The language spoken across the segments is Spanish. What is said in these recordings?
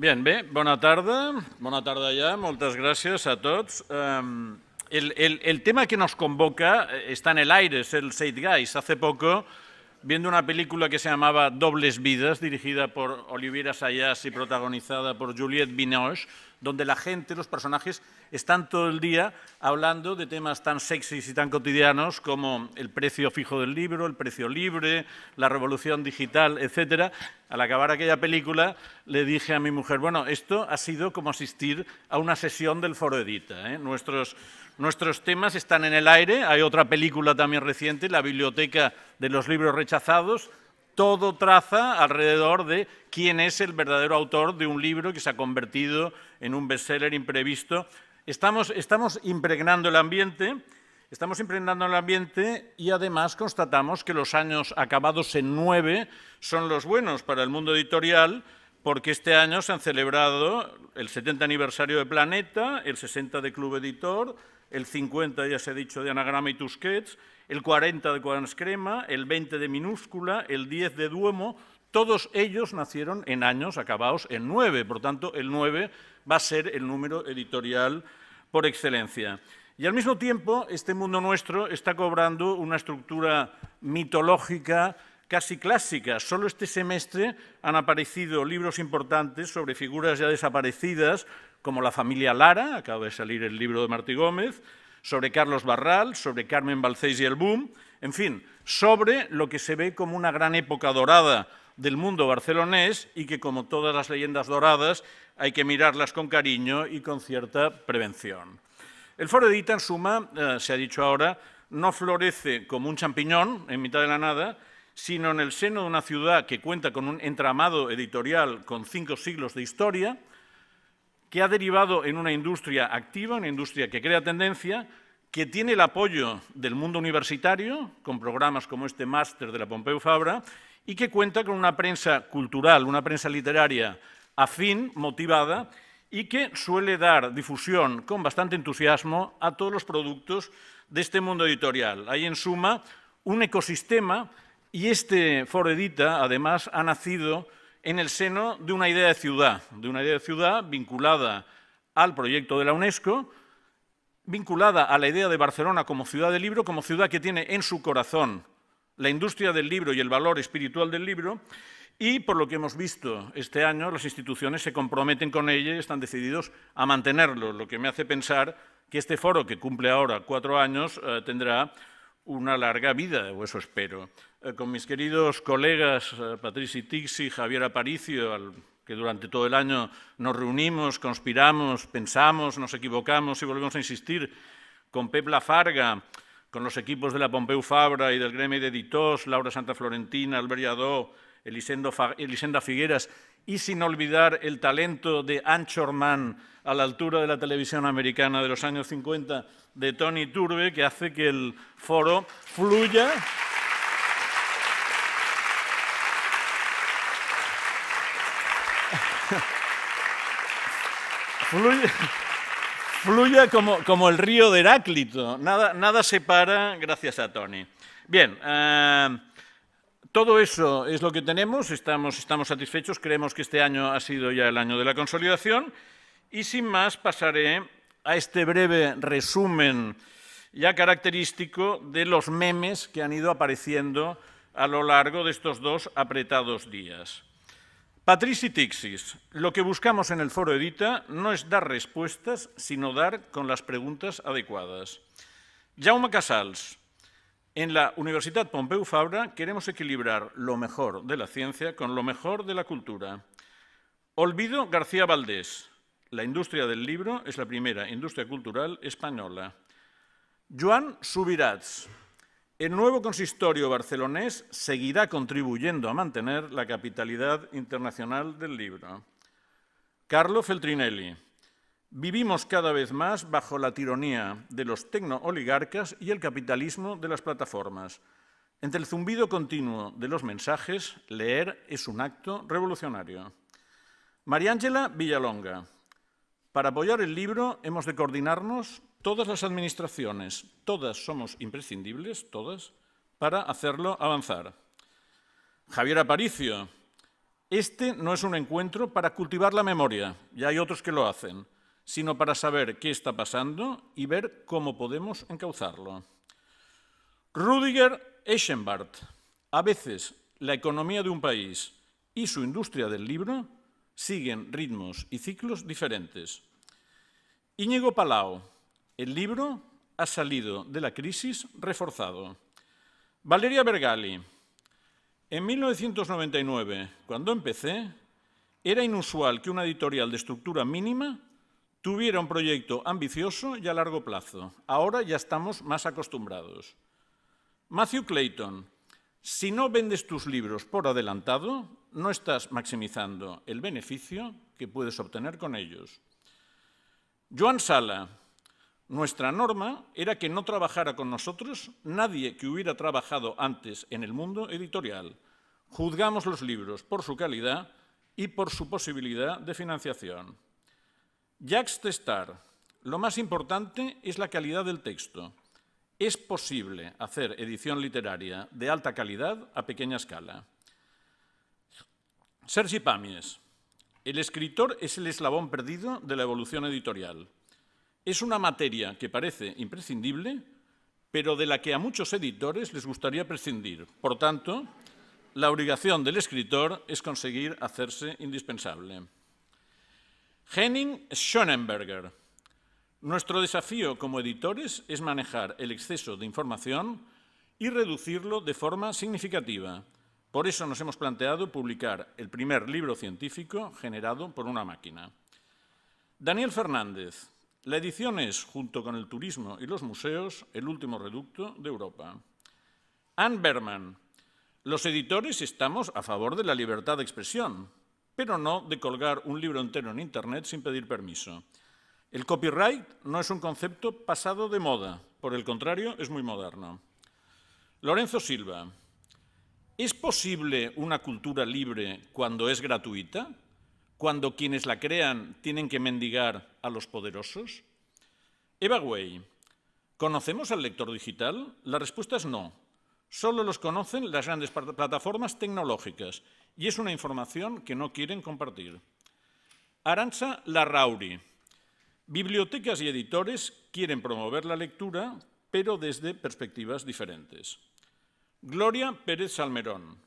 Bien, bé, bona tarda. Bona tarda ja, muchas gracias a todos. Em, el, tema que nos convoca eh, está en el aire, es el Guys. Hace poco, viendo una película que se llamaba Dobles Vidas, dirigida por Olivier Assayas y protagonizada por Juliette Binoche, donde la gente, los personajes, están todo el día hablando de temas tan sexys y tan cotidianos como el precio fijo del libro, el precio libre, la revolución digital, etc. Al acabar aquella película le dije a mi mujer, bueno, esto ha sido como asistir a una sesión del Foro Edita. ¿eh? Nuestros, nuestros temas están en el aire, hay otra película también reciente, La biblioteca de los libros rechazados, todo traza alrededor de quién es el verdadero autor de un libro que se ha convertido en un bestseller imprevisto. Estamos, impregnando el ambiente, estamos impregnando el ambiente y además constatamos que los años acabados en nueve son los buenos para el mundo editorial, porque este año se han celebrado el 70 aniversario de Planeta, el 60 de Club Editor, el 50, ya se ha dicho, de anagrama y tusquets, el 40 de Crema, el 20 de minúscula, el 10 de duomo, todos ellos nacieron en años acabados en 9, por tanto, el 9 va a ser el número editorial por excelencia. Y al mismo tiempo, este mundo nuestro está cobrando una estructura mitológica casi clásica. Solo este semestre han aparecido libros importantes sobre figuras ya desaparecidas, como La familia Lara, acaba de salir el libro de Martí Gómez, sobre Carlos Barral, sobre Carmen Balcés y el boom, en fin, sobre lo que se ve como una gran época dorada del mundo barcelonés y que, como todas las leyendas doradas, hay que mirarlas con cariño y con cierta prevención. El foro de en suma, eh, se ha dicho ahora, no florece como un champiñón en mitad de la nada, sino en el seno de una ciudad que cuenta con un entramado editorial con cinco siglos de historia, que ha derivado en una industria activa, una industria que crea tendencia, que tiene el apoyo del mundo universitario, con programas como este máster de la Pompeu Fabra, y que cuenta con una prensa cultural, una prensa literaria afín, motivada, y que suele dar difusión con bastante entusiasmo a todos los productos de este mundo editorial. Hay, en suma, un ecosistema y este Foredita, además, ha nacido en el seno de una idea de ciudad, de una idea de ciudad vinculada al proyecto de la UNESCO, vinculada a la idea de Barcelona como ciudad de libro, como ciudad que tiene en su corazón la industria del libro y el valor espiritual del libro, y por lo que hemos visto este año, las instituciones se comprometen con ello y están decididos a mantenerlo, lo que me hace pensar que este foro, que cumple ahora cuatro años, eh, tendrá una larga vida, o eso espero. Eh, con mis queridos colegas eh, Patricia Tixi, Javier Aparicio, al que durante todo el año nos reunimos, conspiramos, pensamos, nos equivocamos y volvemos a insistir, con Pep Lafarga, con los equipos de la Pompeu Fabra y del Gremio de Editos, Laura Santa Florentina, Albert Elisenda Figueras y sin olvidar el talento de Anchorman a la altura de la televisión americana de los años 50 de Tony Turbe, que hace que el foro fluya. fluya, como, el río de Heráclito. Nada, nada para gracias a Tony. Bien, eh, todo eso es lo que tenemos, estamos, estamos satisfechos, creemos que este año ha sido ya el año de la consolidación y sin más pasaré a este breve resumen ya característico de los memes que han ido apareciendo a lo largo de estos dos apretados días. Patrici Tixis, lo que buscamos en el foro Edita no es dar respuestas, sino dar con las preguntas adecuadas. Jaume Casals, en la Universidad Pompeu Fabra queremos equilibrar lo mejor de la ciencia con lo mejor de la cultura. Olvido García Valdés. La industria del libro es la primera industria cultural española. Joan Subirats. El nuevo consistorio barcelonés seguirá contribuyendo a mantener la capitalidad internacional del libro. Carlo Feltrinelli. Vivimos cada vez más bajo la tiranía de los tecno-oligarcas y el capitalismo de las plataformas. Entre el zumbido continuo de los mensajes, leer es un acto revolucionario. María Ángela Villalonga. Para apoyar el libro hemos de coordinarnos todas las administraciones, todas somos imprescindibles, todas, para hacerlo avanzar. Javier Aparicio. Este no es un encuentro para cultivar la memoria, ya hay otros que lo hacen sino para saber qué está pasando y ver cómo podemos encauzarlo. Rudiger Eschenbart. A veces la economía de un país y su industria del libro siguen ritmos y ciclos diferentes. Íñigo Palau. El libro ha salido de la crisis reforzado. Valeria Bergali. En 1999, cuando empecé, era inusual que una editorial de estructura mínima Tuviera un proyecto ambicioso y a largo plazo. Ahora ya estamos más acostumbrados. Matthew Clayton, si no vendes tus libros por adelantado, no estás maximizando el beneficio que puedes obtener con ellos. Joan Sala, nuestra norma era que no trabajara con nosotros nadie que hubiera trabajado antes en el mundo editorial. Juzgamos los libros por su calidad y por su posibilidad de financiación. Jacques Testar, lo más importante es la calidad del texto. Es posible hacer edición literaria de alta calidad a pequeña escala. Sergi Pamies, el escritor es el eslabón perdido de la evolución editorial. Es una materia que parece imprescindible, pero de la que a muchos editores les gustaría prescindir. Por tanto, la obligación del escritor es conseguir hacerse indispensable. Henning Schoenenberger. Nuestro desafío como editores es manejar el exceso de información y reducirlo de forma significativa. Por eso nos hemos planteado publicar el primer libro científico generado por una máquina. Daniel Fernández. La edición es, junto con el turismo y los museos, el último reducto de Europa. Anne Berman. Los editores estamos a favor de la libertad de expresión, pero no de colgar un libro entero en Internet sin pedir permiso. El copyright no es un concepto pasado de moda, por el contrario, es muy moderno. Lorenzo Silva, ¿es posible una cultura libre cuando es gratuita? ¿Cuando quienes la crean tienen que mendigar a los poderosos? Eva Way, ¿conocemos al lector digital? La respuesta es no, Solo los conocen las grandes plataformas tecnológicas y es una información que no quieren compartir. Aranza Larrauri. Bibliotecas y editores quieren promover la lectura, pero desde perspectivas diferentes. Gloria Pérez Salmerón.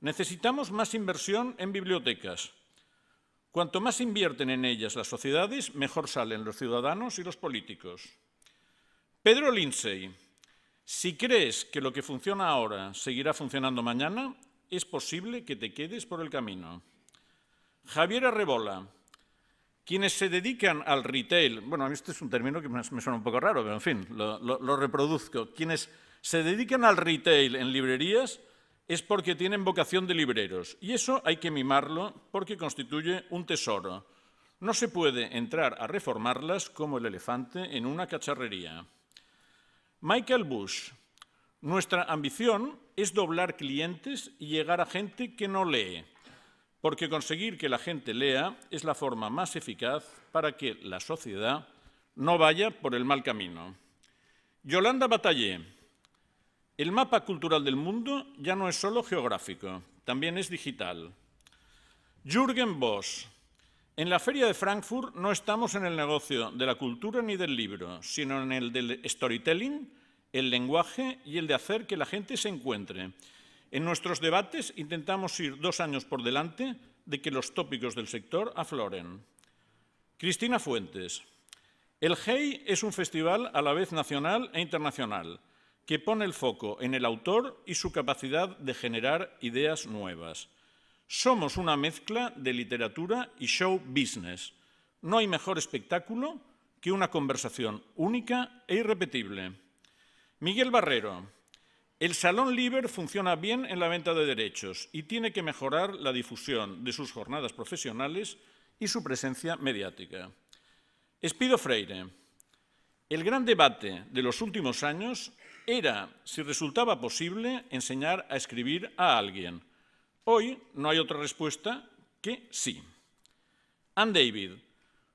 Necesitamos más inversión en bibliotecas. Cuanto más invierten en ellas las sociedades, mejor salen los ciudadanos y los políticos. Pedro Lindsay. Si crees que lo que funciona ahora seguirá funcionando mañana, es posible que te quedes por el camino. Javier Arrebola, quienes se dedican al retail, bueno, a mí este es un término que me suena un poco raro, pero en fin, lo reproduzco, quienes se dedican al retail en librerías es porque tienen vocación de libreros y eso hay que mimarlo porque constituye un tesoro. No se puede entrar a reformarlas como el elefante en una cacharrería. Michael Bush, nuestra ambición es doblar clientes y llegar a gente que no lee, porque conseguir que la gente lea es la forma más eficaz para que la sociedad no vaya por el mal camino. Yolanda Batallé, el mapa cultural del mundo ya no es solo geográfico, también es digital. Jürgen Bosch, en la Feria de Frankfurt no estamos en el negocio de la cultura ni del libro, sino en el del storytelling, el lenguaje y el de hacer que la gente se encuentre. En nuestros debates intentamos ir dos años por delante de que los tópicos del sector afloren. Cristina Fuentes. El GEI es un festival a la vez nacional e internacional, que pone el foco en el autor y su capacidad de generar ideas nuevas. Somos una mezcla de literatura y show business. No hay mejor espectáculo que una conversación única e irrepetible. Miguel Barrero. El Salón Libre funciona bien en la venta de derechos y tiene que mejorar la difusión de sus jornadas profesionales y su presencia mediática. Espido Freire. El gran debate de los últimos años era si resultaba posible enseñar a escribir a alguien Hoy no hay otra respuesta que sí. Anne David,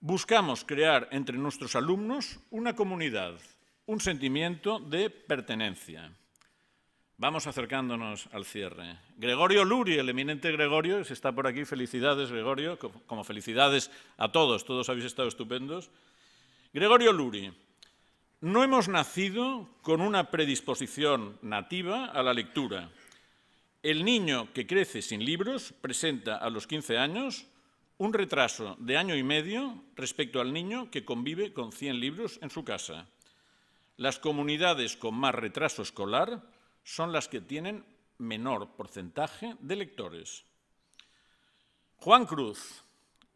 buscamos crear entre nuestros alumnos una comunidad, un sentimiento de pertenencia. Vamos acercándonos al cierre. Gregorio Luri, el eminente Gregorio, se está por aquí, felicidades Gregorio, como felicidades a todos, todos habéis estado estupendos. Gregorio Luri, no hemos nacido con una predisposición nativa a la lectura. El niño que crece sin libros presenta a los 15 años un retraso de año y medio respecto al niño que convive con 100 libros en su casa. Las comunidades con más retraso escolar son las que tienen menor porcentaje de lectores. Juan Cruz,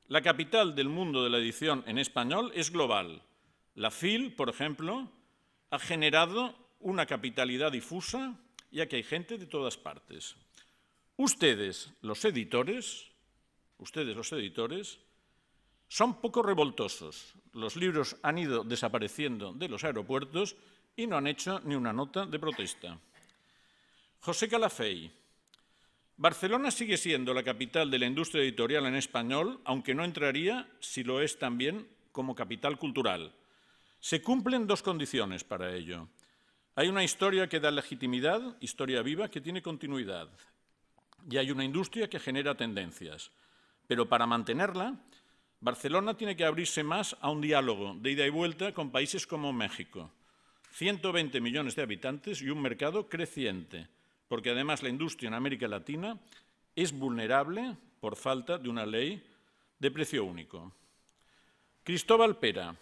la capital del mundo de la edición en español es global. La FIL, por ejemplo, ha generado una capitalidad difusa y que hay gente de todas partes. Ustedes, los editores, ustedes los editores, son poco revoltosos. Los libros han ido desapareciendo de los aeropuertos y no han hecho ni una nota de protesta. José Calafey. Barcelona sigue siendo la capital de la industria editorial en español, aunque no entraría si lo es también como capital cultural. Se cumplen dos condiciones para ello. Hay una historia que da legitimidad, historia viva, que tiene continuidad. Y hay una industria que genera tendencias. Pero para mantenerla, Barcelona tiene que abrirse más a un diálogo de ida y vuelta con países como México. 120 millones de habitantes y un mercado creciente, porque además la industria en América Latina es vulnerable por falta de una ley de precio único. Cristóbal Pera,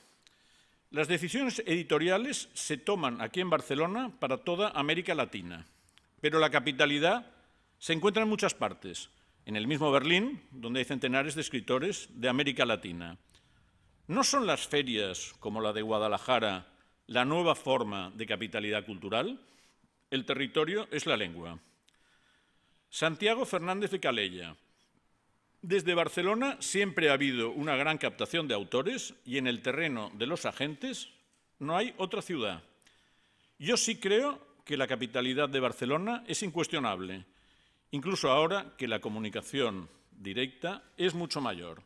las decisiones editoriales se toman aquí en Barcelona para toda América Latina, pero la capitalidad se encuentra en muchas partes, en el mismo Berlín, donde hay centenares de escritores de América Latina. No son las ferias como la de Guadalajara la nueva forma de capitalidad cultural, el territorio es la lengua. Santiago Fernández de Calella, desde Barcelona siempre ha habido una gran captación de autores y en el terreno de los agentes no hay otra ciudad. Yo sí creo que la capitalidad de Barcelona es incuestionable, incluso ahora que la comunicación directa es mucho mayor.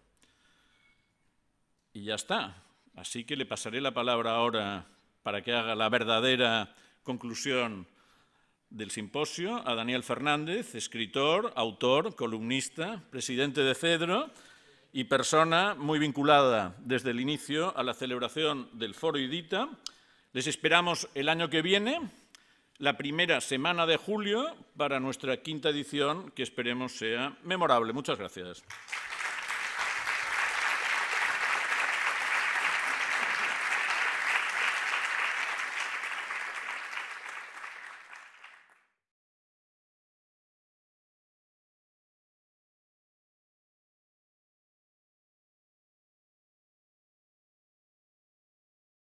Y ya está. Así que le pasaré la palabra ahora para que haga la verdadera conclusión del simposio a Daniel Fernández, escritor, autor, columnista, presidente de Cedro y persona muy vinculada desde el inicio a la celebración del Foro IDITA. Les esperamos el año que viene, la primera semana de julio, para nuestra quinta edición, que esperemos sea memorable. Muchas gracias.